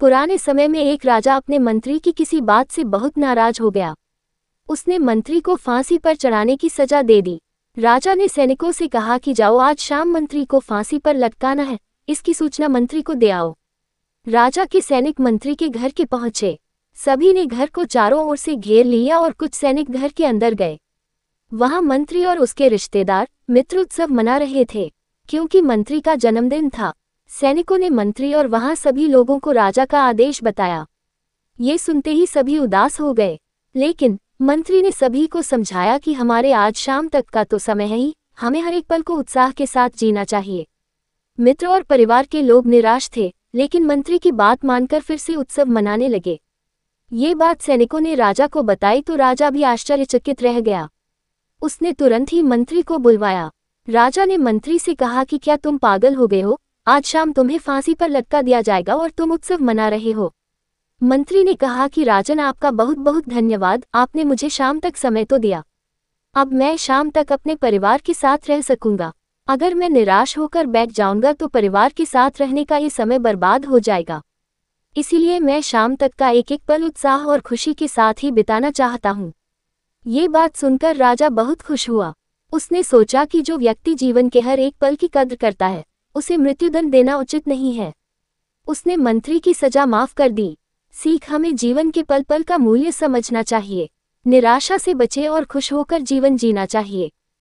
पुराने समय में एक राजा अपने मंत्री की किसी बात से बहुत नाराज हो गया उसने मंत्री को फांसी पर चढ़ाने की सजा दे दी राजा ने सैनिकों से कहा कि जाओ आज शाम मंत्री को फांसी पर लटकाना है इसकी सूचना मंत्री को दे आओ राजा के सैनिक मंत्री के घर के पहुंचे सभी ने घर को चारों ओर से घेर लिया और कुछ सैनिक घर के अंदर गए वहां मंत्री और उसके रिश्तेदार मित्र उत्सव मना रहे थे क्योंकि मंत्री का जन्मदिन था सैनिकों ने मंत्री और वहां सभी लोगों को राजा का आदेश बताया ये सुनते ही सभी उदास हो गए लेकिन मंत्री ने सभी को समझाया कि हमारे आज शाम तक का तो समय है ही हमें हर एक पल को उत्साह के साथ जीना चाहिए मित्र और परिवार के लोग निराश थे लेकिन मंत्री की बात मानकर फिर से उत्सव मनाने लगे ये बात सैनिकों ने राजा को बताई तो राजा भी आश्चर्यचकित रह गया उसने तुरंत ही मंत्री को बुलवाया राजा ने मंत्री से कहा कि क्या तुम पागल हो गए हो आज शाम तुम्हें फांसी पर लटका दिया जाएगा और तुम उत्सव मना रहे हो मंत्री ने कहा कि राजन आपका बहुत बहुत धन्यवाद आपने मुझे शाम तक समय तो दिया अब मैं शाम तक अपने परिवार के साथ रह सकूंगा अगर मैं निराश होकर बैठ जाऊंगा तो परिवार के साथ रहने का ये समय बर्बाद हो जाएगा इसीलिए मैं शाम तक का एक एक पल उत्साह और खुशी के साथ ही बिताना चाहता हूँ ये बात सुनकर राजा बहुत खुश हुआ उसने सोचा कि जो व्यक्ति जीवन के हर एक पल की कद्र करता है उसे मृत्युदंड देना उचित नहीं है उसने मंत्री की सजा माफ कर दी सीख हमें जीवन के पल पल का मूल्य समझना चाहिए निराशा से बचे और खुश होकर जीवन जीना चाहिए